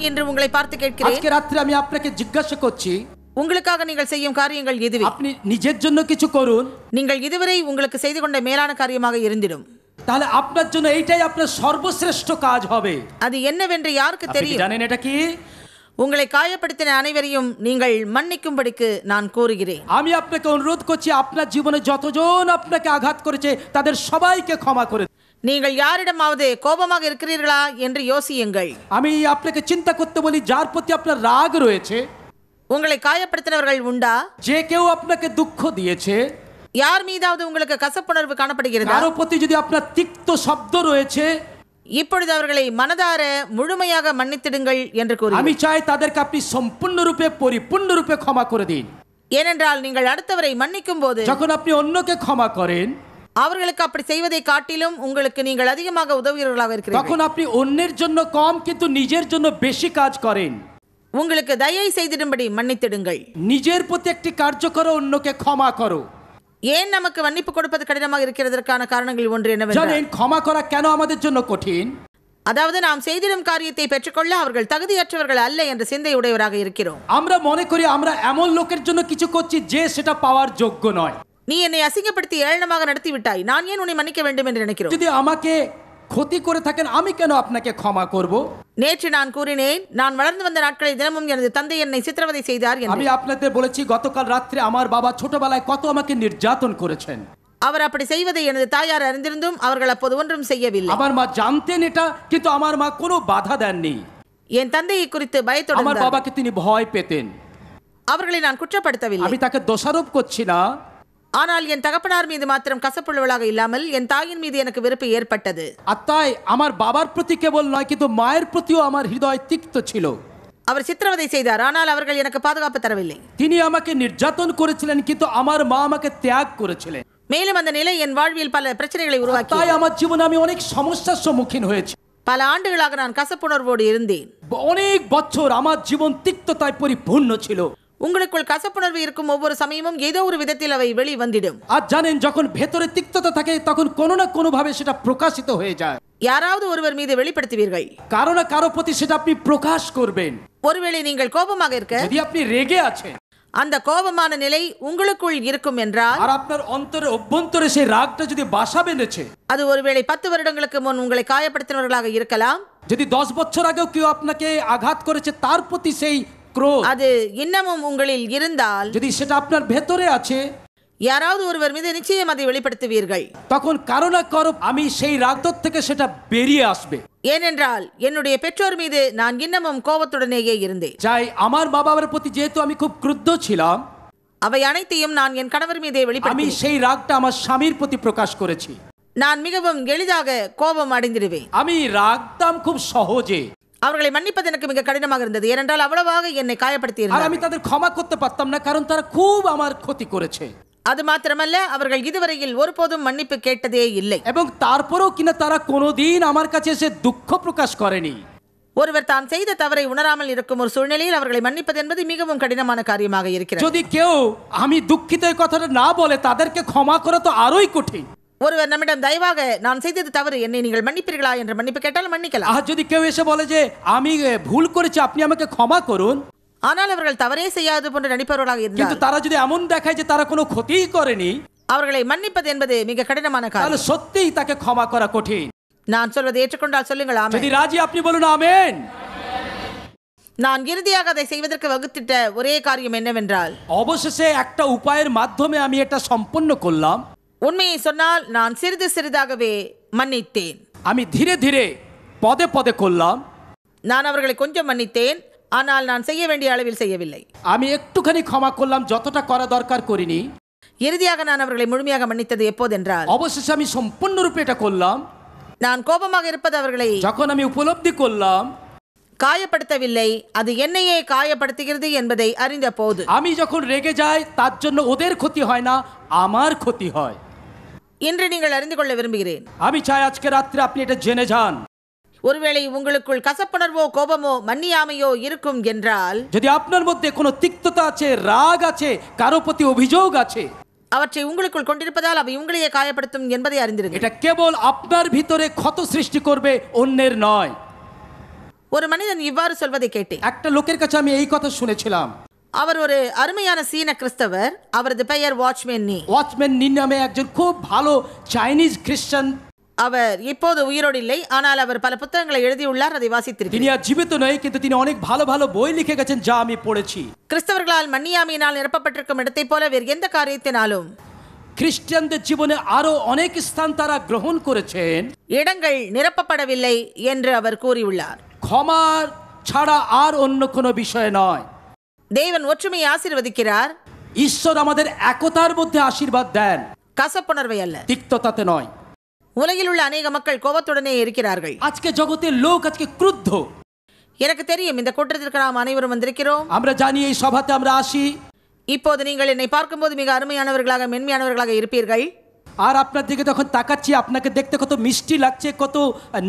நான் என்று உங்களை பார்த்து கேட்கிறேன் আজকে রাত্রে আমি আপনাকে জিজ্ঞাসা করছি உங்களுக்காக நீங்கள் செய்யும் காரியங்கள் எதுவே আপনি নিজের জন্য কিছু করুন நீங்கள் இதுவரை உங்களுக்கு செய்து கொண்ட மேலான காரியமாக இருந்திடும் তাহলে আপনার জন্য এইটাই আপনার সর্বশ্রেষ্ঠ কাজ হবে அது என்னவென்று யாருக்கு আপনি কি தெரியும் জানেন এটা কি உங்களை காயப்படுத்தின அனைவரையும் நீங்கள் மன்னிக்கும்படிக்கு நான் கூறுகிறேன் আমি আপনাকে অনুরোধ করছি আপনার জীবনে যতজন আপনাকে আঘাত করেছে তাদের সবাইকে ক্ষমা করে நீங்கள் யாரிடமாவது கோபமாக இருக்கிறீர்களா என்று யோசியுங்கள் அமி আপনাকে চিন্তা করতে বলি যার প্রতি ராகுருச்சு உங்களை காயப்படுத்தினவர்கள் உண்டா ஜே கே আপনাকে দুঃখ দিয়েছে யார் மீதாவது உங்களுக்கு கசப்புணர்வு காணப்படுகிறது কারো প্রতি যদি আপনার তিক্ত শব্দ রয়েছে இப்பொழுது அவர்களை மனதார முழுமையாக மன்னித்திடுங்கள் என்று கூறி আমি চাই তাদেরকে আপনি பொறி পরিপূর্ণরূপে ক্ষমা করে ஏனென்றால் நீங்கள் அடுத்தவரை மன்னிக்கும் போது যখন আপনি অন্যকে ক্ষমা அவர்களுக்கு அப்படி செய்வதை காட்டிலும் உங்களுக்கு நீங்கள் அதிகமாக உதவுகிறவர்களாக இருக்கிறீர்கள் তখন আপনি অন্যের জন্য কম কিন্তু নিজের জন্য বেশি কাজ করেন உங்களுக்கு தயை செய்திடும்படி மன்னித்திடுங்கள் নিজের প্রতি একটি কার্য করো অন্যকে ক্ষমা করো ஏன் நமக்கு மன்னிப்பு கொடுப்பது கடினமாக இருக்கிறதற்கான காரணங்கள் ஒன்று জানেন என்னவென்றால் ক্ষমা করা কেন আমাদের জন্য কঠিন அதாவது நாம் செய்திடும் காரியத்தை பெற்றுக்கொள்ள அவர்கள் தகுதியற்றவர்கள் அல்ல என்ற சிந்தை உடையவராக இருக்கிறோம் আমরা মনে করি আমরা এমন লোকের জন্য কিছু করছি যে সেটা পাওয়ার যোগ্য নয় நீ என்னை அசிங்கப்படுத்தி ஏளனமாக நடத்தி விட்டாய் நான் ஏன் உன்னை மன்னிக்க வேண்டும் என்று நினைக்கிறோம் যদি আমাকে ক্ষতি করে থাকেন আমি কেন আপনাকে ক্ষমা করব நேற்று நான் கூறினேன் நான் வளர்ந்து வந்த நாட்களை தினமும் எனது தந்தை என்னை சித்திரவதை செய்தார் என்று আমি আপনাদের বলেছি গতকাল রাত্রে আমার বাবা ছোটবেলায় কত আমাকে নির্যাতন করেছেন அவர் அப்படி செய்வதை எனது தாயார் அறிந்திருந்தும் அவர்கள் அப்போது ஒன்றும் செய்யவில்லை আমার মা জানতেন এটা কিন্তু আমার মা কোনো বাধা দেননি என் தந்தையை குறித்து আমার பயத்துடன் বাবাকে তিনি ভয় পেতেন அவர்களை நான் குற்றப்படுத்தவில்லை আমি তাকে দোষারোপ করছি না ஆனால் என் தகப்பனார் மீது மாத்திரம் கசப்புள்ளவளாக இல்லாமல் என் தாயின் மீது எனக்கு வெறுப்பு ஏற்பட்டது அத்தாய் আমার বাবার প্রতি কেবল নয় மாயர் பிரதியோ அமர் আমার திக்தோ তিক্ত ছিল அவர் சித்திரவதை செய்தார் ஆனால் அவர்கள் எனக்கு பாதுகாப்பு தரவில்லை তিনি আমাকে நிர்ஜாத்தன் করেছিলেন கித்து আমার মা தியாக் ত্যাগ மேலும் அந்த நிலை என் வாழ்வில் பல பிரச்சனைகளை உருவாக்கி தாய் அமர் ஜீவனாமி ஒனிக் অনেক সমস্যার সম্মুখীন হয়েছি பல ஆண்டுகளாக நான் கசப்புணர்வோடு இருந்தேன் অনেক বছর আমার জীবন তিক্ততায় পরিপূর্ণ ছিল உங்களுக்குள் கசப்புணர்வு இருக்கும் ஒவ்வொரு சமயமும் ஏதோ ஒரு விதத்தில் அவை வெளிவந்திடும் আর জানেন যখন ভেতরে তিক্ততা থাকে তখন কোনো না কোনোভাবে সেটা প্রকাশিত হয়ে যায় யாராவது ஒருவர் மீது வெளிப்படுத்துவீர்கள் কারো না কারো প্রতি সেটা আপনি প্রকাশ করবেন ஒருவேளை நீங்கள் கோபமாக இருக்க যদি আপনি রেগে আছেন அந்த கோபமான நிலை உங்களுக்குள் இருக்கும் என்றால் আর আপনার অন্তরে অভ্যন্তরে সেই রাগটা যদি বাসা বেঁধেছে அது ஒருவேளை பத்து வருடங்களுக்கு முன் உங்களை காயப்படுத்தினவர்களாக இருக்கலாம் যদি দশ বছর আগেও কেউ আপনাকে আঘাত করেছে তার প্রতি সেই ক্রোধ அது இன்னமும் உங்களில் இருந்தால் যদি সেটা আপনার ভেতরে আছে யாராவது ஒருவர் மீது நிச்சயம் அதை வெளிப்படுத்துவீர்கள் তখন কারো না কারো আমি সেই রাগদর থেকে সেটা বেরিয়ে আসবে ஏனென்றால் என்னுடைய பெற்றோர் மீது நான் இன்னமும் கோபத்துடனேயே இருந்தேன் চাই আমার মা বাবার প্রতি যেহেতু আমি খুব ক্রুদ্ধ ছিলাম அவை அனைத்தையும் நான் என் கணவர் மீதே আমি সেই রাগটা আমার স্বামীর প্রতি প্রকাশ করেছি நான் மிகவும் எளிதாக கோபம் அடைந்திருவேன் আমি রাগতাম খুব সহজে அவர்களை மன்னிப்பது எனக்கு மிக கடினமாக இருந்தது ஏனென்றால் அவ்வளவாக என்னை காயப்படுத்தி আর আমি அது மாத்திரமல்ல அவர்கள் இதுவரையில் ஒருபோதும் மன்னிப்பு கேட்டதே இல்லை এবং তারপরেও কিনা তারা কোনোদিন আমার কাছে এসে দুঃখ প্রকাশ করেনি ஒருவர் தாம் செய்த தவறை உணராமல் இருக்கும் ஒரு சூழ்நிலையில் அவர்களை மன்னிப்பது என்பது மிகவும் கடினமான காரியமாக இருக்கிறது যদি কেউ আমি দুঃখিত এই কথাটা না বলে তাদেরকে ক্ষমা করা তো কঠিন ஒருவர் நம்மிடம் தயவாக நான் செய்தது தவறு என்னை நீங்கள் மன்னிப்பீர்களா என்று மன்னிப்பு கேட்டால் மன்னிக்கலாம் আর যদি কেউ এসে বলে যে আমি ভুল করেছি আপনি আমাকে ক্ষমা করুন ஆனால் அவர்கள் தவறே செய்யாது போன்று நடிப்பவர்களாக இருந்தார் কিন্তু তারা যদি এমন দেখায় যে তারা কোনো ক্ষতিই করেনি அவர்களை மன்னிப்பது என்பது மிக கடினமான காரியம் তাহলে সত্যিই তাকে ক্ষমা করা কঠিন நான் சொல்வதை ஏற்றுக்கொண்டால் சொல்லுங்கள் ஆமென் যদি রাজি আপনি বলুন আমেন நான் இறுதியாக அதை செய்வதற்கு வகுத்திட்ட ஒரே காரியம் என்னவென்றால் অবশেষে একটা উপায়ের মাধ্যমে আমি এটা সম্পন্ন করলাম உண்மையை சொன்னால் நான் சிறிது சிறிதாகவே மன்னித்தேன் আমি ধীরে ধীরে பதே পদে করলাম நான் அவர்களை கொஞ்சம் மன்னித்தேன் ஆனால் நான் செய்ய வேண்டிய அளவில் செய்யவில்லை আমি একটুখানি ক্ষমা করলাম যতটা করা দরকার করিনি இறுதியாக நான் அவர்களை முழுமையாக மன்னித்தது எப்போதென்றால் অবশেষে আমি সম্পূর্ণরূপে এটা করলাম நான் கோபமாக இருப்பது அவர்களை যখন আমি উপলব্ধি காயப்படுத்தவில்லை அது என்னையே காயப்படுத்துகிறது என்பதை அறிந்த போது আমি যখন রেগে যাই তার জন্য ওদের ক্ষতি হয় না আমার ক্ষতি இன்று நீங்கள் அறிந்து கொள்ள விரும்புகிறேன் আমি চাই আজকে রাত্রে আপনি এটা ஒருவேளை உங்களுக்குள் கசப்புணர்வோ கோபமோ மன்னியாமையோ இருக்கும் என்றால் যদি আপনার মধ্যে কোনো তিক্ততা আছে রাগ আছে কারো প্রতি অভিযোগ আছে அவற்றை உங்களுக்குள் கொண்டிருப்பதால் அவை உங்களையே காயப்படுத்தும் என்பதை அறிந்திருங்க এটা কেবল আপনার ভিতরে ক্ষত সৃষ্টি করবে অন্যের নয় ஒரு மனிதன் இவ்வாறு சொல்வதை கேட்டேன் একটা লোকের কাছে আমি এই কথা শুনেছিলাম அவர் ஒரு அருமையான சீன கிறிஸ்தவர் அவரது பெயர் வாட்ச்மேன் நீ வாட்ச்மேன் নিন নামে একজন খুব ভালো চাইনিজ খ্রিস্টান அவர் இப்போது உயிரோடு இல்லை ஆனால் அவர் பல புத்தகங்களை எழுதியுள்ளார் அதை তিনি வாசித்திருக்கிறார் আর জীবিত নয় কিন্তু অনেক ভালো ভালো বই লিখে গেছেন যা আমি পড়েছি கிறிஸ்தவர்களால் மன்னியாமையினால் நிரப்பப்பட்டிருக்கும் இடத்தை போல வேறு எந்த காரியத்தினாலும் খ্রিস্টানদের জীবনে আরো অনেক স্থান তারা গ্রহণ করেছেন இடங்கள் நிரப்பப்படவில்லை என்று அவர் கூறியுள்ளார் ক্ষমার ছাড়া আর অন্য কোনো বিষয় নয় দেবন ஒற்றுமையை ஆசீர்வதிக்கிறார் ঈশ্বর আমাদের একতার মধ্যে আশীর্বাদ দেন கசப்புணர்வை அல்ல তিক্ততাতে নয় உலகில் உள்ள அநேக மக்கள் கோபத்துடனே இருக்கிறார்கள் আজকে জগতে লোক আজকে ক্রুদ্ধ எனக்கு தெரியும் இந்த கூட்டத்திற்கு நாம் அனைவரும் வந்திருக்கிறோம் আমরা জানি এই সভাতে আমরা আসি இப்போது நீங்கள் என்னை பார்க்கும்போது மிக அருமையானவர்களாக மென்மையானவர்களாக இருப்பீர்கள் আর আপনার দিকে যখন তাকাচ্ছি আপনাকে দেখতে কত মিষ্টি লাগছে কত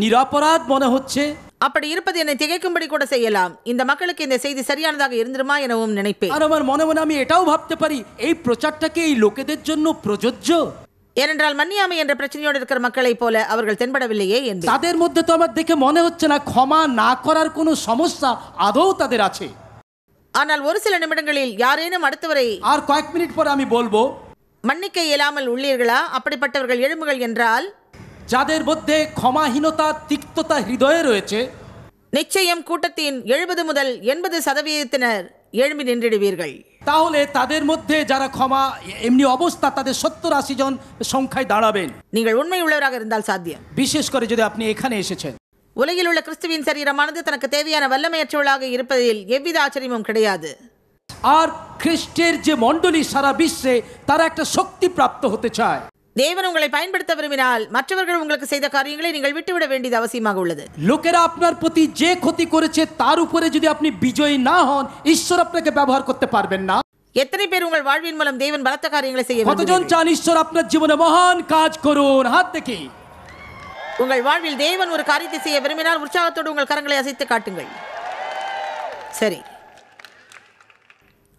নিরাপরাধ মনে হচ্ছে அப்படி இருப்பது என்னை திகைக்கும்படி கூட செய்யலாம் இந்த மக்களுக்கு இந்த செய்தி சரியானதாக இருந்துருமா எனவும் நினைப்பேன் ஏனென்றால் மன்னியாமை என்ற பிரச்சனையோடு இருக்கிற மக்களைப் போல அவர்கள் தென்படவில்லையே என்று তাদের মধ্যে তো আমার দেখে মনে হচ্ছে না ক্ষমা না করার কোনো সমস্যা আদৌ তাদের আছে ஆனால் ஒரு சில நிமிடங்களில் யாரேனும் அடுத்தவரை আর কয়েক মিনিট পর আমি বলবো மன்னிக்க இயலாமல் உள்ளீர்களா அப்படிப்பட்டவர்கள் எழும்புகள் என்றால் যাদের মধ্যে ক্ষমাহীনতা তিক্ততা হৃদয়ে রয়েছে நிச்சயம் கூட்டத்தின் எழுபது முதல் எண்பது சதவீதத்தினர் எழும்பி நின்றுடுவீர்கள் তাহলে তাদের মধ্যে যারা ক্ষমা এমনি অবস্থা তাদের সত্তর আশি জন সংখ্যায় দাঁড়াবেন நீங்கள் உண்மை உள்ளவராக இருந்தால் சாத்தியம் বিশেষ করে যদি আপনি এখানে এসেছেন உலகில் உள்ள கிறிஸ்துவின் சரீரமானது தனக்கு தேவையான வல்லமையற்றவளாக இருப்பதில் எவ்வித ஆச்சரியமும் கிடையாது আর খ্রিস্টের যে মণ্ডলী সারা বিশ্বে তারা একটা শক্তি প্রাপ্ত হতে চায় தேவன் உங்களை பயன்படுத்த விரும்பினால் மற்றவர்கள் உங்களுக்கு செய்த காரியங்களை நீங்கள் விட்டுவிட வேண்டியது அவசியமாக உள்ளது লোকেরা আপনার প্রতি যে ক্ষতি করেছে তার উপরে যদি আপনি বিজয়ী না হন ঈশ্বর আপনাকে ব্যবহার করতে পারবেন না எத்தனை பேர் உங்கள் வாழ்வின் மூலம் தேவன் பலத்த காரியங்களை செய்ய কতজন விரும்புகிறீர்கள்? চান ঈশ্বর আপনার জীবনে মহান কাজ করুন হাত দেখি உங்கள் வாழ்வில் தேவன் ஒரு காரியத்தை செய்ய விரும்பினால் உற்சாகத்தோடு உங்கள் கரங்களை அசைத்து காட்டுங்கள் சரி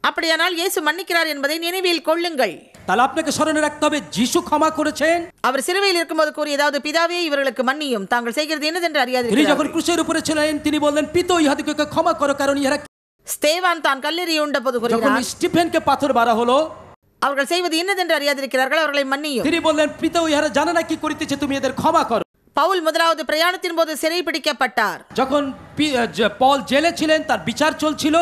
அப்படியானால் இயேசு மன்னிக்கிறார் என்பதை நினைவில் கொள்ளுங்கள் তাহলে আপনাকে স্মরণে ஜீசு கமா যিশু ক্ষমা করেছেন அவர் சிலுவையில் இருக்கும்போது ஏதாவது பிதாவே இவர்களுக்கு மன்னியும் தாங்கள் செய்கிறது என்னதென்று তিনি যখন அறியாது ক্রুশের উপরে ছিলেন তিনি বললেন পিত ইহাদিকে ক্ষমা ஸ்தேவான் தான் கல்லெறிய உண்டபோது যখন கூறுகிறார் স্টিফেনকে পাথর মারা হলো அவர்கள் செய்வது என்னதென்று அறியாதிருக்கிறார்கள் அவர்களை மன்னியும் তিনি বললেন পিত ইহারা জানে না কি கமா তুমি பவுல் முதலாவது பிரயாணத்தின் போது சிறை பிடிக்கப்பட்டார் ஜகன் পি- আহ, যে- পল জেলে ছিলেন তার বিচার চলছিল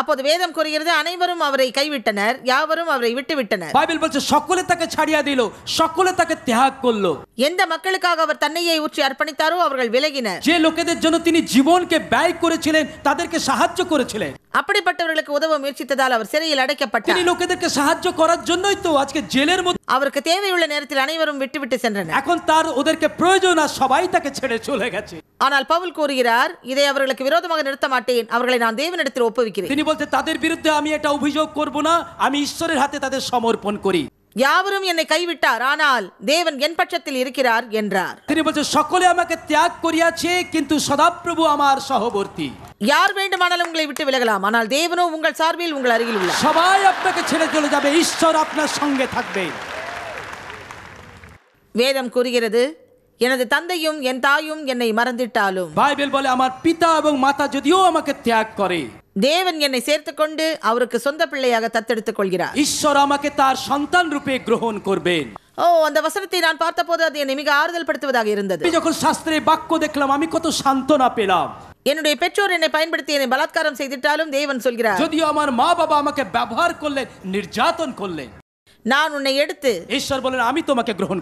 அப்போது வேதம் கூறுகிறது அனைவரும் அவரை கைவிட்டனர் யாவரும் அவரை விட்டுவிட்டனர் বাইবেল বলছে সকলে তাকে ছাড়িয়া দিল সকলে করলো எந்த மக்களுக்காக அவர் தன்னையே ஊற்றி அர்ப்பணித்தாரோ அவர்கள் விலகினர் যে লোকেদের জন্য তিনি জীবনকে ব্যয় করেছিলেন তাদেরকে সাহায্য করেছিলেন அப்படிப்பட்டவர்களுக்கு உதவ முயற்சித்ததால் அவர் சிறையில் அடைக்கப்பட்டார் அவருக்கு தேவையுள்ள நேரத்தில் அனைவரும் விட்டுவிட்டு சென்றனர் ஆனால் பவுல் கூறுகிறார் இதை அவர்களுக்கு விரோதமாக நிறுத்த மாட்டேன் அவர்களை நான் தேவனிடத்தில் ஒப்புவிக்கிறேன் யாவரும் என்னை கைவிட்டார் ஆனால் தேவன் என் பட்சத்தில் இருக்கிறார் என்றார் சகோலே বলছে সকলে আমাকে ত্যাগ করিয়াছে কিন্তু সদাপ্রভু யார் வேண்டுமானாலும் உங்களை விட்டு விலகலாம் ஆனால் தேவனோ உங்கள் சார்பில் உங்கள் அருகில் உள்ள সবাই আপনাকে ছেড়ে চলে যাবে ঈশ্বর আপনার সঙ্গে থাকবে வேதம் கூறுகிறது எனது தந்தையும் என் தாயும் என்னை மறந்துட்டாலும் বাইবেল বলে আমার পিতা এবং মাতা যদিও আমাকে ত্যাগ করে தேவன் என்னை சேர்த்து கொண்டு அவருக்கு சொந்த பிள்ளையாக தத்தெடுத்து கொள்கிறார் ঈশ্বর আমাকে তার সন্তান রূপে গ্রহণ করবেন ஓ அந்த வசனத்தை நான் பார்த்தபோது அது என்னை மிக ஆறுதல் படுத்துவதாக இருந்தது যখন শাস্ত্রে বাক্য দেখলাম আমি কত সান্ত্বনা পেলাম என்னுடைய பெற்றோர் என்னை பயன்படுத்தி என்னை பலாத்காரம் செய்திட்டாலும் தேவன் சொல்கிறார் যদিও আমার মা বাবা আমাকে ব্যবহার করলেন নির্যাতন করলেন நான் உன்னை எடுத்து ঈশ্বর বলেন আমি তোমাকে গ্রহণ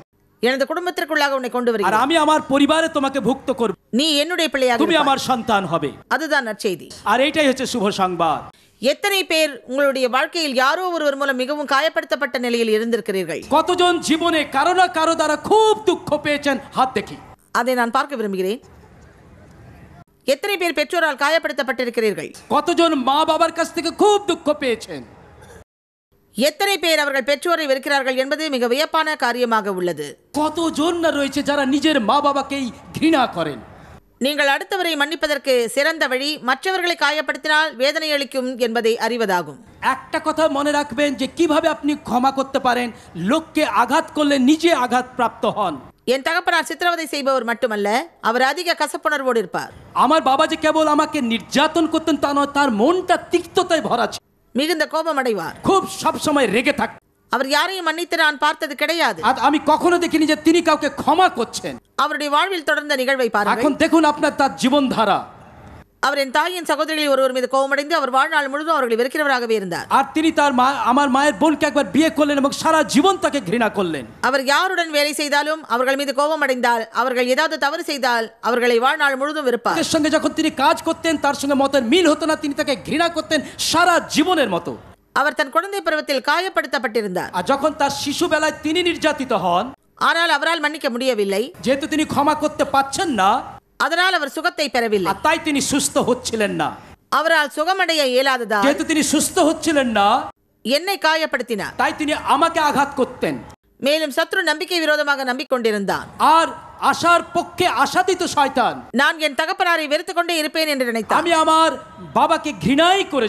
எனது குடும்பத்திற்குள்ளாக உன்னை கொண்டு வருகிறேன் আর আমি আমার পরিবারে তোমাকে ভুক্ত করব நீ என்னுடைய பிள்ளையாக তুমি আমার সন্তান হবে அதுதான் நற்செய்தி আর এটাই হচ্ছে শুভ সংবাদ எத்தனை பேர் உங்களுடைய வாழ்க்கையில் யாரோ ஒருவர் மூலம் மிகவும் காயப்படுத்தப்பட்ட நிலையில் இருந்திருக்கிறீர்கள் কতজন জীবনে কারো না কারো দ্বারা খুব দুঃখ পেয়েছেন হাত দেখি அதை நான் பார்க்க விரும்புகிறேன் எத்தனை பேர் பெற்றோரால் காயப்படுத்தப்பட்டிருக்கிறீர்கள் கொத்தஜோன் মা கஸ்துக்கு கூப் থেকে பேச்சேன் எத்தனை பேர் அவர்கள் பெற்றோரை வெறுக்கிறார்கள் என்பது மிக வியப்பான காரியமாக உள்ளது কতজন না রয়েছে যারা நிஜர் মা বাবাকেই ঘৃণা நீங்கள் அடுத்தவரை மன்னிப்பதற்கு சிறந்த வழி மற்றவர்களை காயப்படுத்தினால் வேதனை அளிக்கும் என்பதை அறிவதாகும் একটা কথা মনে রাখবেন যে কিভাবে আপনি ক্ষমা করতে পারেন লোককে আঘাত করলে নিজে আঘাত প্রাপ্ত হন என் தகப்பனார் சித்திரவதை செய்பவர் மட்டுமல்ல அவர் அதிக கசப்புணர்வோடு இருப்பார் আমার বাবা যে কেবল আমাকে নির্যাতন করতেন তা নয় তার মনটা তিক্ততায় ভরা ছিল মিগুন্দ কোপম அடைவார் খুব সব সময় রেগে থাক அவர் யாரையும் மன்னித்து நான் பார்த்தது கிடையாது আমি কখনো দেখিনি যে তিনি কাউকে ক্ষমা করছেন அவருடைய வாழ்வில் தொடர்ந்த நிகழ்வை பாருங்கள் এখন দেখুন আপনার তার জীবনধারা அவர் என் தாயின் சகோதரிகளில் ஒருவர் மீது கோபமடைந்து அவர் வாழ்நாள் முழுதும் அவர்களை வெறுக்கிறவராகவே இருந்தார் আর তিনি তার মা আমার মায়ের বোনকে একবার বিয়ে করলেন এবং সারা জীবন তাকে ঘৃণা করলেন அவர் யாருடன் வேலை செய்தாலும் அவர்கள் மீது கோபமடைந்தால் அவர்கள் ஏதாவது தவறு செய்தால் அவர்களை வாழ்நாள் முழுதும் வெறுப்பார் তার সঙ্গে যখন তিনি কাজ করতেন তার সঙ্গে মতের মিল হতো না তিনি তাকে ঘৃণা করতেন সারা জীবনের মতো அவர் தன் குழந்தை பருவத்தில் காயப்படுத்தப்பட்டிருந்தார் আর যখন তার শিশুবেলায় তিনি নির্যাতিত হন ஆனால் அவரால் மன்னிக்க முடியவில்லை যেহেতু তিনি ক্ষমা করতে পারছেন না அதனால் அவர் சுகத்தை பெறவில்லை তাই அவரால் சுகமடைய இயலாததா যেহেতু তিনি என்னை காயப்படுத்தினார் தாய் தினி আমাকে மேலும் சத்ரு நம்பிக்கை விரோதமாக நம்பிக்கொண்டிருந்தான் ஆர் আশার পক্ষে আশা দিত நான் என் தகப்பனாரை வெறுத்து கொண்டே இருப்பேன் என்று நினைத்தான் আমি আমার বাবাকে ঘৃণাই করে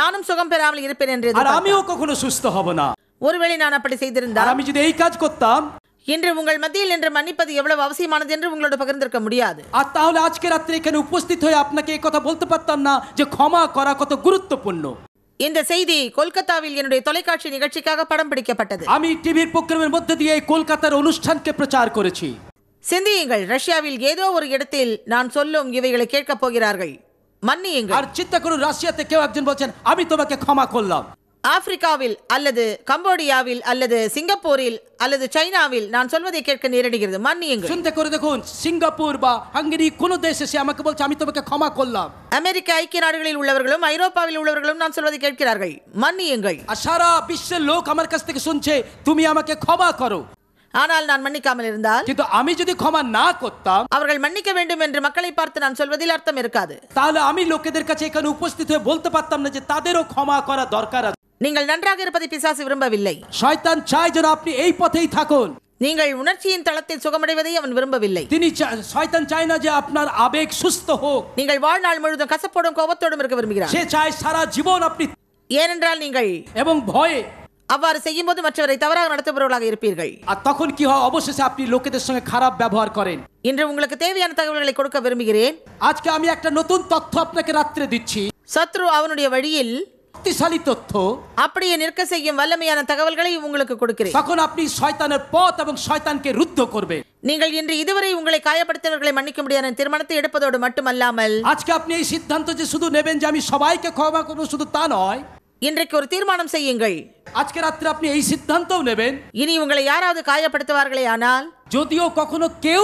நானும் சுகம் பெறாமல் இருப்பேன் என்று আর ஒருவேளை நான் அப்படி আর செய்திருந்தால் এই இன்று உங்கள் மத்தியில் என்று மன்னிப்பது எவ்வளவு அவசியமானது என்று உங்களோட பகிர்ந்திருக்க முடியாது அத்தாவில் তাহলে আজকে রাত্রে এখানে উপস্থিত হয়ে আপনাকে এই কথা বলতে পারতাম না যে ক্ষমা করা কত গুরুত্বপূর্ণ இந்த செய்தி கொல்கத்தாவில் என்னுடைய தொலைக்காட்சி நிகழ்ச்சிக்காக படம் பிடிக்கப்பட்டது আমি টিভির প্রোগ্রামের মধ্যে দিয়ে এই কলকাতার অনুষ্ঠানকে প্রচার করেছি சிந்தியுங்கள் ரஷ்யாவில் ஏதோ ஒரு இடத்தில் நான் சொல்லும் இவைகளை கேட்கப் போகிறார்கள் மன்னியுங்கள் আর চিন্তা করুন রাশিয়াতে কেউ একজন বলছেন আমি তোমাকে ক্ষমা করলাম ஆப்பிரிக்காவில் அல்லது கம்போடியாவில் அல்லது சிங்கப்பூரில் அல்லது சைனாவில் நான் சொல்வதை கேட்க நேரடுகிறது மன்னியுங்கள் চিন্তা করে দেখুন সিঙ্গাপুর বা হাঙ্গেরি কোন দেশ এসে আমাকে বলছে அமெரிக்க ஐக்கிய நாடுகளில் உள்ளவர்களும் ஐரோப்பாவில் உள்ளவர்களும் நான் சொல்வதை கேட்கிறார்கள் மன்னியுங்கள் আর সারা বিশ্বের লোক আমার কাছ থেকে শুনছে তুমি আমাকে ஆனால் நான் மன்னிக்காமல் இருந்தால் কিন্তু আমি যদি ক্ষমা না அவர்கள் மன்னிக்க வேண்டும் என்று மக்களை பார்த்து நான் சொல்வதில் அர்த்தம் இருக்காது তাহলে আমি লোকেদের কাছে এখানে উপস্থিত হয়ে বলতে পারতাম না যে நீங்கள் நன்றாக இருப்பதை பிசாசு விரும்பவில்லை நீங்கள் உணர்ச்சியின் தளத்தில் சுகமடைவதை அவன் விரும்பவில்லை நீங்கள் வாழ்நாள் முழுவதும் கசப்போடும் கோபத்தோடும் இருக்க விரும்புகிறார் ஏனென்றால் நீங்கள் அவ்வாறு செய்யும் போது செய்யும்போது மற்றவரை தவறாக நடத்துபவர்களாக இருப்பீர்கள் இன்று உங்களுக்கு தேவையான தகவல்களை கொடுக்க விரும்புகிறேன் சத்ரு அவனுடைய வழியில் শক্তিশালী அப்படியே நிற்க செய்யும் வல்லமையான தகவல்களை உங்களுக்கு கொடுக்கிறேன் நீங்கள் இன்று இதுவரை உங்களை காயப்படுத்தினவர்களை மன்னிக்க முடியாத திருமணத்தை எடுப்பதோடு மட்டுமல்லாமல் আজকে இன்றைக்கு ஒரு தீர்மானம் செய்யுங்கள் আজকে ராத்திரி அப்படி এই সিদ্ধান্তও இனி உங்களை யாராவது காயப்படுத்துவார்களே ஆனால் ஜோதியோ কখনো কেউ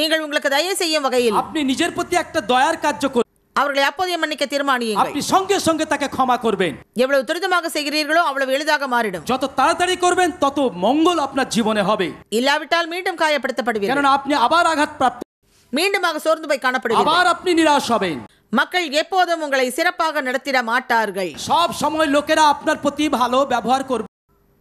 நீங்கள் உங்களுக்கு தயவு செய்யும் வகையில் அப்படி நிஜர் பத்தி একটা দয়ার কার্য করুন அவர்களை அப்போதைய மன்னிக்க தீர்மானியுங்கள் அப்படி সঙ্গে সঙ্গে தக்க ক্ষমা করবেন எவ்வளவு துரிதமாக செய்கிறீர்களோ அவ்வளவு எளிதாக மாறிடும் যত তাড়াতাড়ি করবেন তত মঙ্গল আপনার জীবনে হবে இல்லாவிட்டால் மீண்டும் காயப்படுத்தப்படுவீர்கள் কারণ আপনি আবার আঘাত আঘাতপ্রাপ্ত மீண்டுமாக சோர்ந்து போய் காணப்படுவீர்கள் আবার আপনি নিরাশ হবেন மக்கள் எப்போதும் உங்களை சிறப்பாக நடத்திட மாட்டார்கள் সব সময় লোকেরা আপনার প্রতি ভালো ব্যবহার করবে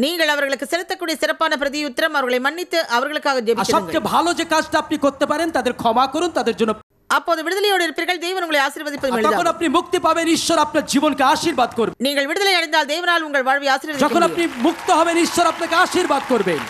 நீங்கள் அவர்களுக்கு செலுத்தக்கூடிய சிறப்பான பிரதி உத்தரம் அவர்களை மன்னித்து அவர்களுக்காக আর জெபிக்கிறீர்கள் ভালো যে কাজটা আপনি করতে পারেন তাদের ক্ষমা করুন তাদের জন্য அப்போது விடுதலையோடு இருப்பீர்கள் தேவன் உங்களை ஆசீர்வதிப்பது তখন আপনি মুক্তি পাবেন ঈশ্বর আপনার জীবনকে আশীর্বাদ করবে நீங்கள் விடுதலை அடைந்தால் தேவனால் உங்கள் வாழ்வை ஆசீர்வதிக்க যখন আপনি মুক্ত হবেন ঈশ্বর আপনাকে আশীর্বাদ করবেন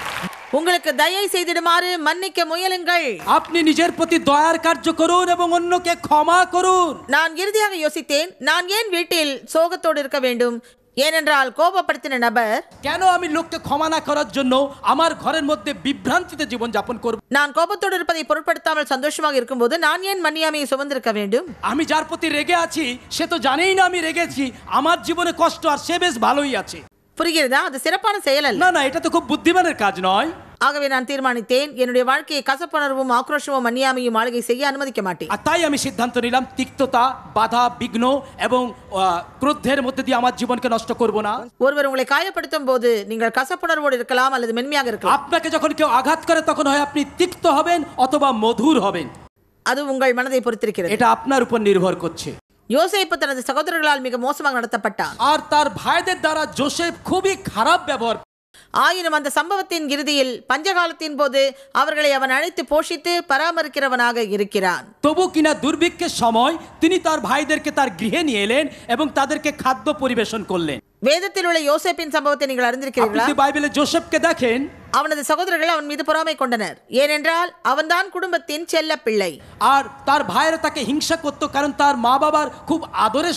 உங்களுக்கு தயை செய்திடுமாறு மன்னிக்க முயலுங்கள் আপনি நிஜர் பத்தி দয়ার কার্য করুন এবং অন্যকে ক্ষমা করুন நான் இறுதியாக யோசித்தேன் நான் ஏன் வீட்டில் சோகத்தோடு இருக்க வேண்டும் ஏனென்றால் கோபப்படுத்தின நபர் কেন আমি লোককে ক্ষমা না করার জন্য আমার ঘরের মধ্যে বিভ্রান্তিতে জীবন যাপন করব நான் கோபத்தோடு இருப்பதை பொருட்படுத்தாமல் சந்தோஷமாக இருக்கும்போது நான் ஏன் மணியாமையை சுமந்திருக்க வேண்டும் আমি যার প্রতি রেগে আছি সে তো জানেই না আমি রেগেছি আমার জীবনে কষ্ট আর সে বেশ ভালোই আছে புரிகிறதா அது சிறப்பான செயல் அல்ல না না এটা তো খুব বুদ্ধিমানের কাজ নয় ஆகவே நான் தீர்மானித்தேன் என்னுடைய வாழ்க்கையை கசப்புணர்வும் ஆக்ரோஷமும் அந்நியாமையும் ஆளுகை செய்ய அனுமதிக்க மாட்டேன் আর তাই আমি সিদ্ধান্ত নিলাম তিক্ততা বাধা বিঘ্ন এবং ক্রোধের মধ্যে দিয়ে আমার জীবনকে নষ্ট করব না ஒருவர் உங்களை காயப்படுத்தும் போது நீங்கள் கசப்புணர்வோடு இருக்கலாம் அல்லது மென்மையாக இருக்கலாம் আপনাকে যখন কেউ আঘাত করে তখন হয় আপনি তিক্ত হবেন অথবা মধুর হবেন அது உங்கள் மனதை பொறுத்திருக்கிறது এটা আপনার উপর নির্ভর করছে யோசேப்பு தனது சகோதரர்களால் மிக மோசமாக நடத்தப்பட்டார் আর তার ভাইদের দ্বারা জোসেফ খুবই খারাপ ব্যবহার ஆயினும் அந்த சம்பவத்தின் இறுதியில் பஞ்சகாலத்தின் போது அவர்களை அவன் அழைத்து போஷித்து பராமரிக்கிறவனாக இருக்கிறான் তবু துர்பிக்க দুর্ভিক্ষের সময় তিনি তার ভাইদেরকে வேதத்தில் உள்ள யோசேப்பின் சம்பவத்தை நீங்கள் அறிந்திருக்கிறீர்களா যদি বাইবেলে அவனது சகோதரர்கள் அவன் மீது பொறாமை கொண்டனர் ஏனென்றால் அவன்தான் குடும்பத்தின் செல்ல பிள்ளை ஆர் தார் ভাইয়েরা তাকে হিংসা করত কারণ তার মা বাবার খুব আদরের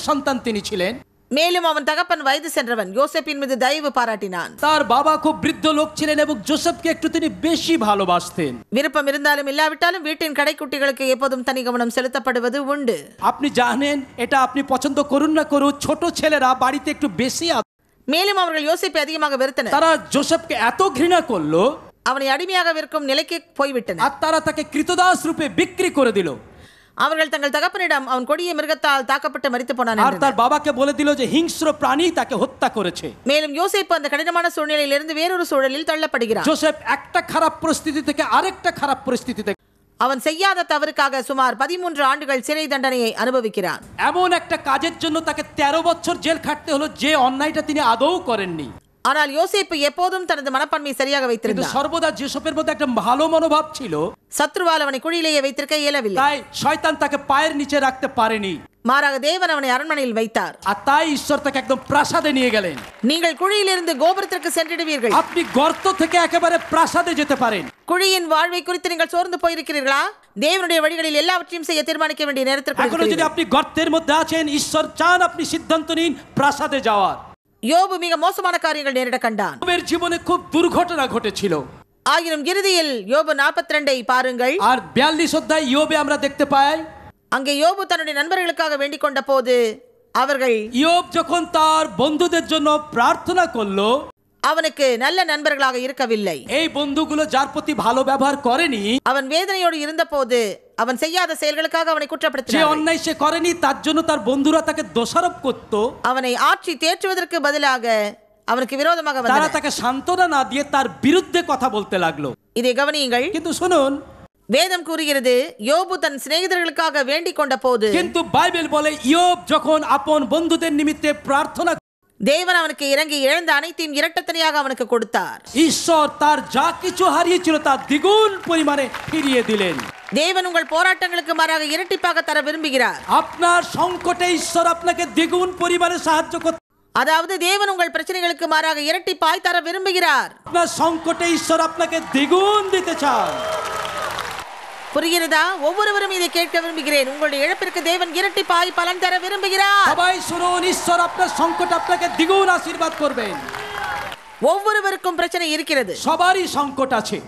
மேலும் அவன் தகப்பன் வயது சென்றவன் யோசப்பின் மீது தயவு பாராட்டினான் তার বাবাকে বৃদ্ধ লোক ছিলেন এবং জোসেফকে একটু তিনি বেশি ভালোবাসতেন விருப்பம் இருந்தாலும் இல்லாவிட்டாலும் வீட்டின் கடைக்குட்டிகளுக்கு எப்போதும் தனி கவனம் செலுத்தப்படுவது உண்டு আপনি জানেন এটা আপনি পছন্দ করুন না করুন ছোট ছেলেরা বাড়িতে একটু বেশি மேலும் அவர்கள் யோசிப்பை அதிகமாக வெறுத்தனர் তারা জোসেফকে এত ঘৃণা করলো அவனை அடிமையாக விற்கும் நிலைக்கு போய்விட்டனர் আর তারা তাকে কৃতদাস রূপে বিক্রি করে দিল அவர்கள் தங்கள் தகப்பனிடம் அவன் கொடிய மிருகத்தால் தாக்கப்பட்டு மரித்து போனான் আর তার বাবাকে বলে দিল যে হিংস্র প্রাণী மேலும் யோசேப்பு அந்த கடினமான சூழ்நிலையிலிருந்து வேறொரு சூழலில் தள்ளப்படுகிறார் জোসেফ একটা খারাপ পরিস্থিতি থেকে খারাপ அவன் செய்யாத தவறுக்காக சுமார் பதிமூன்று ஆண்டுகள் சிறை தண்டனையை அனுபவிக்கிறான் এমন একটা কাজের জন্য তাকে তেরো বছর জেল খাটতে হলো যে অন্যায়টা তিনি আদৌ করেননি ஆனால் யோசேப்பு எப்போதும் தனது மனப்பான்மை சரியாக வைத்திருந்தார் একটা ভালো মনোভাব ছিল சத்ருவால் அவனை குழியிலேயே வைத்திருக்க இயலவில்லை তাই শয়তান তাকে পায়ের রাখতে পারেনি மாறாக தேவன் அவனை அரண்மனையில் வைத்தார் அத்தாய் ঈশ্বர் তাকে একদম প্রাসাদে নিয়ে গেলেন நீங்கள் குழியிலிருந்து கோபுரத்திற்கு சென்றிடுவீர்கள் அப்படி গর্ত থেকে একেবারে যেতে পারেন குழியின் வாழ்வை குறித்து நீங்கள் சோர்ந்து போயிருக்கிறீர்களா தேவனுடைய வழிகளில் எல்லாவற்றையும் செய்ய தீர்மானிக்க வேண்டிய நேரத்திற்கு এখন গর্তের মধ্যে আছেন ঈশ্বর চান আপনি সিদ্ধান্ত নিন প্রাসাদে যাওয়ার யோபு மிக மோசமான காரியங்கள் நேரிட கண்டான் জীবনে খুব দুর্ঘটনা ঘটেছিল ஆயினும் இறுதியில் யோபு நாற்பத்தி ரெண்டை பாருங்கள் আর বিয়াল্লিশ অধ্যায় ইয়োবে আমরা দেখতে পাই அங்கே யோபு தன்னுடைய நண்பர்களுக்காக வேண்டிக் கொண்ட போது அவர்கள் யோப் যখন তার বন্ধুদের জন্য প্রার্থনা করলো அவனுக்கு நல்ல நண்பர்களாக இருக்கவில்லை ஏய் বন্ধুগুলো ஜார்பத்தி ভালো ব্যবহার করেনি அவன் வேதனையோடு இருந்தபோது அவன் செய்யாத செயல்களுக்காக அவனை குற்றப்படுத்தினார் அவனை ஆட்சி தேற்றுவதற்கு பதிலாக அவனுக்கு விரோதமாக তারা তাকে সান্ত্বনা இதை கவனியுங்கள் வேதம் கூறுகிறது யோபு தன் சிநேகிதர்களுக்காக வேண்டிக் கொண்ட போது কিন্তু বাইবেল বলে ইয়োব যখন আপন বন্ধুদের নিমিত্তে தேவன் அவனுக்கு இறங்கி இழந்த அனைத்தையும் இரட்டத்தனையாக அவனுக்கு கொடுத்தார் ஈஸ்வர் தார் ஜா কিছু হারিয়েছিল তা দ্বিগুণ পরিমাণে தேவன் உங்கள் போராட்டங்களுக்கு மாறாக இரட்டிப்பாக தர விரும்புகிறார் அப்னார் সংকটে ঈশ্বর আপনাকে দ্বিগুণ পরিমাণে সাহায্য அதாவது தேவன் உங்கள் பிரச்சனைகளுக்கு மாறாக இரட்டிப்பாய் தர விரும்புகிறார் আপনার সংকটে ঈশ্বর আপনাকে দ্বিগুণ দিতে புரிகிறதா ஒவ்வொருவரும் இதை கேட்க விரும்புகிறேன் உங்களுடைய இழப்பிற்கு தேவன் பாய் பலன் தர விரும்புகிறார் ஒவ்வொருவருக்கும் பிரச்சனை இருக்கிறது சபாரி সংকট আছে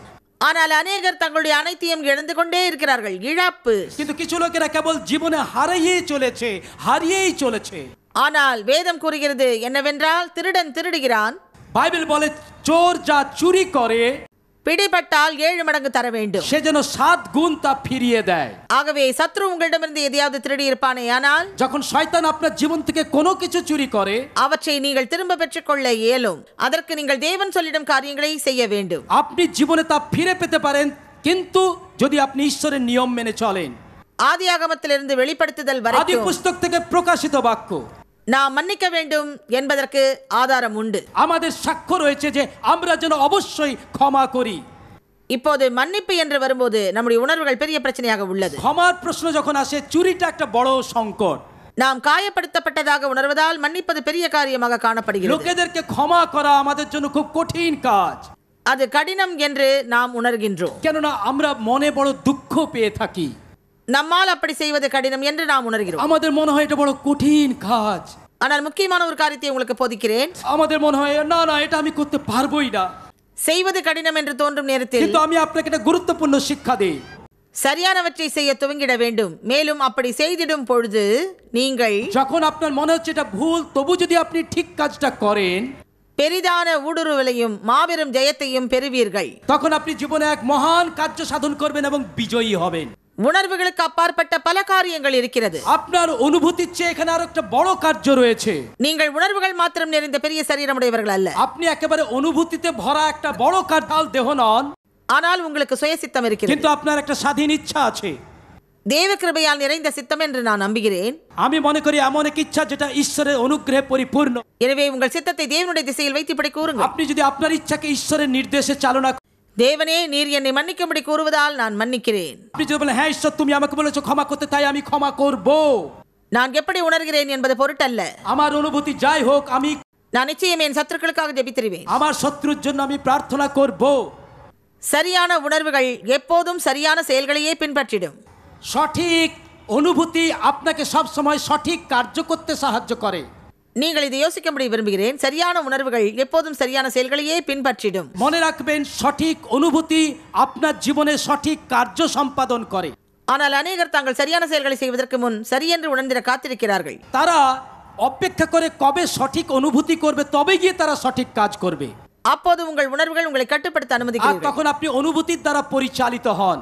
ஆனால் அநேகர் தங்களுடைய அனைத்தையும் இழந்து கொண்டே இருக்கிறார்கள் இழப்பு কিন্তু কিছু লোকেরা কেবল জীবনে হারিয়েই চলেছে হারিয়েই চলেছে ஆனால் வேதம் கூறுகிறது என்னவென்றால் திருடன் திருடுகிறான் பைபிள் বলে চোর যা চুরি করে பிடிபட்டால் ஏழு மடங்கு தர வேண்டும் ஆகவே சத்ரு உங்களிடமிருந்து எதையாவது திருடி இருப்பானே ஆனால் যখন শয়তান আপনার জীবন থেকে কোনো কিছু চুরি করে அவற்றை நீங்கள் திரும்ப பெற்றுக்கொள்ள இயலும் அதற்கு நீங்கள் தேவன் சொல்லிடும் காரியங்களை செய்ய வேண்டும் আপনি জীবনে তা ফিরে পেতে পারেন কিন্তু যদি আপনি ঈশ্বরের নিয়ম মেনে চলেন ஆதியாகமத்திலிருந்து வெளிப்படுத்துதல் আদি வரைக்கும் পুস্তক থেকে প্রকাশিত বাক্য நாம் மன்னிக்க வேண்டும் என்பதற்கு ஆதாரம் உண்டு আমাদের சக்கர் হয়েছে যে আমরা যেন অবশ্যই ক্ষমা করি இப்போது மன்னிப்பு என்று வரும்போது நம்முடைய உணர்வுகள் பெரிய பிரச்சனையாக உள்ளது ক্ষমার প্রশ্ন যখন আসে চুরিটা একটা বড় সংকট நாம் காயப்படுத்தப்பட்டதாக உணர்வதால் மன்னிப்பது பெரிய காரியமாக காணப்படுகிறது লোকেদেরকে ক্ষমা করা আমাদের জন্য খুব কঠিন কাজ அது கடினம் என்று நாம் உணர்கின்றோம் কেননা আমরা মনে বড় দুঃখ পেয়ে থাকি நம்மால் அப்படி செய்வது கடினம் என்று நாம் உணர்கிறோம் আমাদের মনে হয় காஜ் ஆனால் முக்கியமான ஒரு காரியத்தை உங்களுக்கு போதிக்கிறேன் আমাদের মনে হয় না না এটা আমি செய்வது கடினம் என்று தோன்றும் நேரத்தில் কিন্তু আমি আপনাকে একটা গুরুত্বপূর্ণ சரியானவற்றை செய்ய துவங்கிட வேண்டும் மேலும் அப்படி செய்திடும் பொழுது நீங்கள் যখন আপনার মনে হচ্ছে এটা ভুল তবু যদি আপনি ঠিক কাজটা করেন பெரிதான ஊடுருவலையும் மாபெரும் ஜெயத்தையும் பெறுவீர்கள் তখন আপনি জীবনে এক মহান কার্য সাধন করবেন এবং বিজয়ী হবেন உணர்வுகளுக்கு அப்பாற்பட்ட பல காரியங்கள் இருக்கிறது আপনার অনুভূতি চেয়ে এখানে আরেকটা நீங்கள் உணர்வுகள் மாத்திரம் நிறைந்த பெரிய சரீரம் உடையவர்கள் அல்ல আপনি একেবারে অনুভূতিতে ভরা একটা বড় কাঠাল দেহ ஆனால் உங்களுக்கு தேவ கிருபையால் நிறைந்த சித்தம் என்று நான் நம்புகிறேன் আমি মনে করি এমন এক ইচ্ছা যেটা உங்கள் சித்தத்தை தேவனுடைய திசையில் வைத்துப்படி கூறுங்கள் আপনি যদি আপনার ইচ্ছাকে ঈশ্বরের தேவனே நீர் என்னை மன்னிக்கும்படி கூறுவதால் நான் மன்னிக்கிறேன் আপনি যদি বলেন হ্যাঁ ঈশ্বর তুমি বলেছো ক্ষমা করতে তাই আমি ক্ষমা করব நான் எப்படி உணர்கிறேன் என்பது பொருட்டல்ல আমার অনুভূতি যাই হোক আমি நான் நிச்சயம் என் சத்துருக்களுக்காக ஜெபித்திருவேன் আমার শত্রুর জন্য আমি প্রার্থনা করব சரியான உணர்வுகள் எப்போதும் சரியான செயல்களையே பின்பற்றிடும் সঠিক অনুভূতি আপনাকে সব সময় সঠিক কার্য করতে সাহায্য করে நீங்கள் இதை யோசிக்கும்படி விரும்புகிறேன் சரியான உணர்வுகள் எப்போதும் சரியான செயல்களையே பின்பற்றிடும் মনে রাখবেন সঠিক অনুভূতি আপনার জীবনে সঠিক কার্য সম্পাদন করে ஆனால் अनेகர் தாங்கள் சரியான செயல்களை செய்வதற்கு முன் சரியென்று உணர்ந்திர காத்திருக்கிறார்கள் তারা অপেক্ষা করে কবে সঠিক অনুভূতি করবে তবে গিয়ে তারা সঠিক কাজ করবে அப்போது உங்கள் உணர்வுகள் உங்களை கட்டுப்படுத்த அனுமதிக்கிறது তখন আপনি অনুভূতির দ্বারা পরিচালিত হন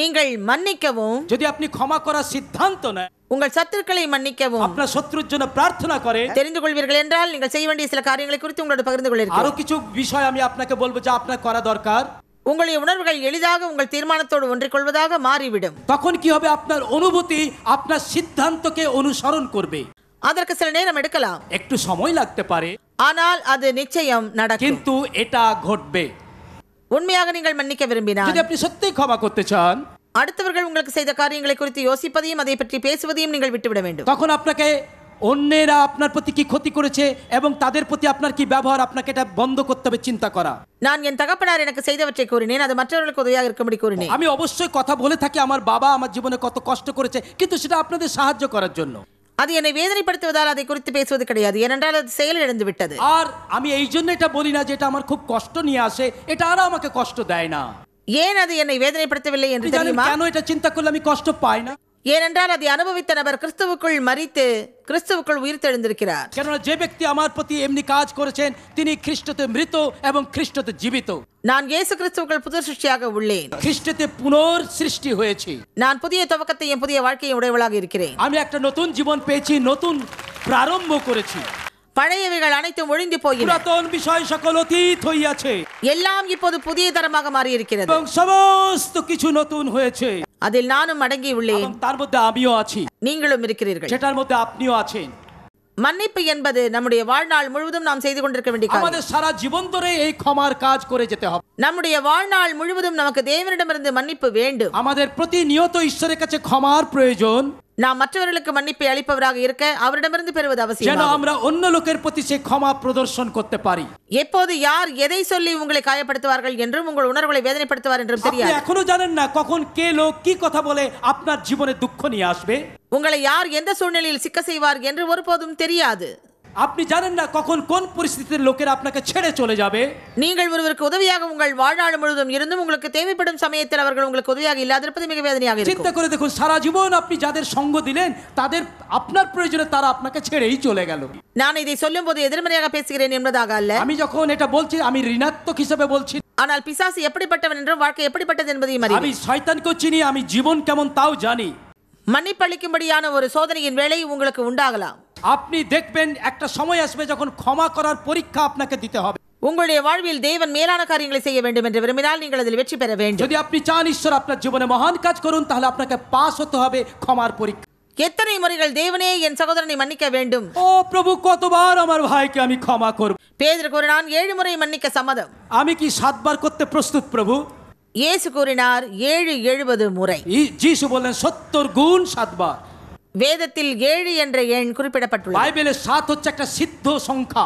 நீங்கள் மன்னிக்கவும் যদি আপনি ক্ষমা করার সিদ্ধান্ত নেন உங்கள் சத்துருக்களை மன்னிக்கவும் আপনার শত্রুর জন্য প্রার্থনা தெரிந்து கொள்வீர்கள் என்றால் நீங்கள் செய்ய வேண்டிய சில காரியங்களை குறித்து உங்களோட பகிர்ந்து আরো கொள்வீர்கள் কিছু বিষয় আমি আপনাকে বলবো যা আপনার করা দরকার உங்களுடைய உணர்வுகள் எளிதாக உங்கள் தீர்மானத்தோடு ஒன்றிக் கொள்வதாக மாறிவிடும் তখন কি হবে আপনার অনুভূতি আপনার সিদ্ধান্তকে অনুসরণ করবে அதற்கு சில நேரம் எடுக்கலாம் একটু সময় লাগতে পারে ஆனால் அது நிச்சயம் நடக்கும் কিন্তু এটা ঘটবে உண்மையாக நீங்கள் மன்னிக்க விரும்பினால் যদি আপনি সত্যি ক্ষমা করতে চান அடுத்தவர்கள் உங்களுக்கு செய்த காரியங்களை குறித்து யோசிப்பதையும் அதை பற்றி பேசுவதையும் நீங்கள் விட்டுவிட வேண்டும் তখন আপনাকে অন্যেরা আপনার প্রতি কি ক্ষতি করেছে এবং তাদের প্রতি আপনার কি ব্যবহার আপনাকে এটা বন্ধ করতে হবে চিন্তা করা நான் என் தகப்பனார் எனக்கு செய்தவற்றை கூறினேன் அது மற்றவர்களுக்கு உதவியாக இருக்கும்படி கூறினேன் আমি অবশ্যই কথা বলে থাকি আমার বাবা আমার জীবনে কত কষ্ট করেছে কিন্তু সেটা আপনাদের সাহায্য করার জন্য அது என்னை வேதனைப்படுத்துவதால் அதை குறித்து பேசுவது கிடையாது ஏனென்றால் அது செயல் இழந்து விட்டது আর আমি এই জন্য এটা বলি না যে এটা আমার খুব কষ্ট নিয়ে আসে এটা আর আমাকে কষ্ট দেয় না ஏன் அது என்னை வேதனைப்படுத்தவில்லை என்று தெரியுமா ஏனென்றால் அதை அனுபவித்த நபர் கிறிஸ்துவுக்குள் மறித்து கிறிஸ்துவுக்குள் উইরতেড়িন্দিরக்கிறார் কেননা তিনি খ্রিস্টতে মৃত এবং খ্রিস্টতে জীবিত நான் இயேசு கிறிஸ்துவுக்குள் புது சிருஷ்டியாக உள்ளேன் খ্রিস্টতে পুনর சிருஷ்டி হয়েছি நான் புதிய துவக்கத்தையும் புதிய வாழ்க்கையும் உடையவளாக இருக்கிறேன் আমি একটা নতুন জীবন পেয়েছি নতুন প্রারম্ভ করেছি பழையவைகள் அனைத்தும் ஒழிந்து போயின எல்லாம் இப்போது புதிய தரமாக மாறி அதில் நானும் அடங்கி உள்ளேன் এবং তার நீங்களும் இருக்கிறீர்கள் সেটার மன்னிப்பு என்பது நம்முடைய வாழ்நாள் முழுவதும் நாம் செய்து கொண்டிருக்க வேண்டிய কাரியம். আমাদের সারা জীবন ধরে এই ক্ষমার কাজ করে যেতে হবে நம்முடைய வாழ்நாள் முழுவதும் நமக்கு தேவனிடமிருந்து மன்னிப்பு வேண்டும் আমাদের প্রতিনিয়ত ঈশ্বরের কাছে ক্ষমার প্রয়োজন நான் மற்றவர்களுக்கு மன்னிப்பை அளிப்பவராக இருக்க அவரிடமிருந்து பெறுவது அவசியம் எப்போது யார் எதை சொல்லி உங்களை காயப்படுத்துவார்கள் என்றும் உங்கள் உணர்வுகளை வேதனைப்படுத்துவார் என்றும் தெரியாது এখনো உங்களை யார் எந்த சூழ்நிலையில் சிக்க செய்வார் என்று ஒருபோதும் தெரியாது আপনি জানেন না কখন কোন পরিস্থিতির লোকের আপনাকে ছেড়ে চলে যাবে நீங்கள் ஒருவருக்கு உதவியாக உங்கள் வாழ்நாள் முழுவதும் இருந்தும் உங்களுக்கு தேவைப்படும் சமயத்தில் அவர்கள் உங்களுக்கு உதவியாக இல்லாதிருப்பது மிக வேதனையாக চিন্তা இருக்கும் করে দেখুন সারা জীবন আপনি যাদের সঙ্গ দিলেন তাদের আপনার প্রয়োজনে তারা আপনাকে ছেড়েই চলে গেল நான் இதை சொல்லும்போது எதிர்மறையாக பேசுகிறேன் என்பதாக அல்ல আমি যখন এটা বলছি আমি ঋণাত্মক হিসেবে বলছি ஆனால் பிசாசு எப்படிப்பட்டவன் என்றும் வாழ்க்கை எப்படிப்பட்டது என்பதையும் আমি அறிவி শয়তানকেও চিনি আমি জীবন কেমন তাও জানি மன்னிப்பளிக்கும்படியான ஒரு சோதனையின் வேலை உங்களுக்கு உண்டாகலாம் আপনি দেখবেন একটা সময় আসবে যখন ক্ষমা করার পরীক্ষা আপনাকে দিতে হবে உங்களுடைய வாழ்வில் தேவன் மேலான காரியங்களை செய்ய வேண்டும் என்று விரும்பினால் நீங்கள் அதில் வெற்றி பெற வேண்டும் যদি আপনি চান ঈশ্বর আপনার জীবনে মহান কাজ করুন তাহলে আপনাকে পাস হতে হবে ক্ষমার পরীক্ষা எத்தனை முறைகள் தேவனே என் சகோதரனை மன்னிக்க வேண்டும் ও প্রভু কতবার আমার ভাইকে আমি ক্ষমা করব பேதர் கூறினான் ஏழு முறை மன்னிக்க சம்மதம் আমি কি সাতবার করতে প্রস্তুত প্রভু இயேசு கூறினார் ஏழு எழுபது முறை ஜீசு বললেন 70 গুণ সাতবার வேதத்தில் ஏழு என்ற எண் குறிப்பிடப்பட்டுள்ளது বাইবেলে সাত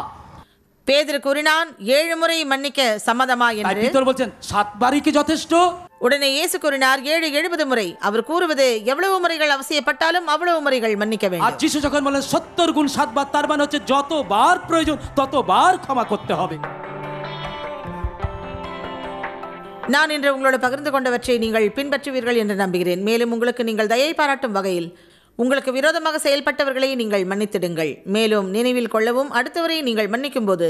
பேதர் கூறினான் ஏழு முறை மன்னிக்க சம்மதமா என்று உடனே இயேசு கூறினார் ஏழு எழுபது முறை அவர் கூறுவது எவ்வளவு முறைகள் அவசியப்பட்டாலும் அவ்வளவு முறைகள் மன்னிக்க வேண்டும் যিশু যখন বলেন সত্তর গুণ நான் இன்று உங்களோட பகிர்ந்து கொண்டவற்றை நீங்கள் பின்பற்றுவீர்கள் என்று நம்புகிறேன் மேலும் உங்களுக்கு நீங்கள் தயை பாராட்டும் வகையில் உங்களுக்கு விரோதமாக செயல்பட்டவர்களை நீங்கள் மன்னித்திடுங்கள் மேலும் நினைவில் கொள்ளவும் அடுத்தவரை நீங்கள் மன்னிக்கும்போது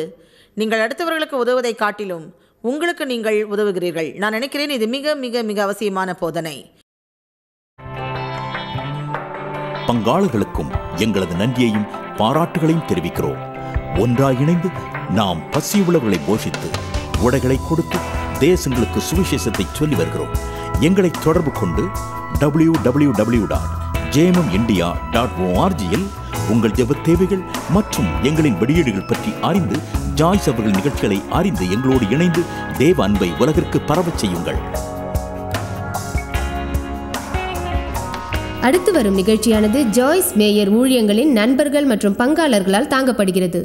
நீங்கள் அடுத்தவர்களுக்கு உதவுவதை காட்டிலும் உங்களுக்கு நீங்கள் உதவுகிறீர்கள் நான் நினைக்கிறேன் இது மிக மிக மிக அவசியமான போதனை பங்காளர்களுக்கும் எங்களது நன்றியையும் பாராட்டுகளையும் தெரிவிக்கிறோம் ஒன்றாக இணைந்து நாம் பசி உழவுகளை போஷித்து உடைகளை கொடுத்து தேசங்களுக்கு சுவிசேஷத்தை சொல்லி வருகிறோம் எங்களை தொடர்பு கொண்டு W W W dot JMM India dot ஓஆர்ஜியில் உங்கள் ஜெப தேவைகள் மற்றும் எங்களின் வெளியீடுகள் பற்றி அறிந்து ஜாய்ஸ் அவர்கள் நிகழ்ச்சிகளை அறிந்து எங்களோடு இணைந்து தேவ அன்பை உலகிற்கு பரவச் செய்யுங்கள் அடுத்து வரும் நிகழ்ச்சியானது ஜாய்ஸ் மேயர் ஊழியங்களின் நண்பர்கள் மற்றும் பங்காளர்களால் தாங்கப்படுகிறது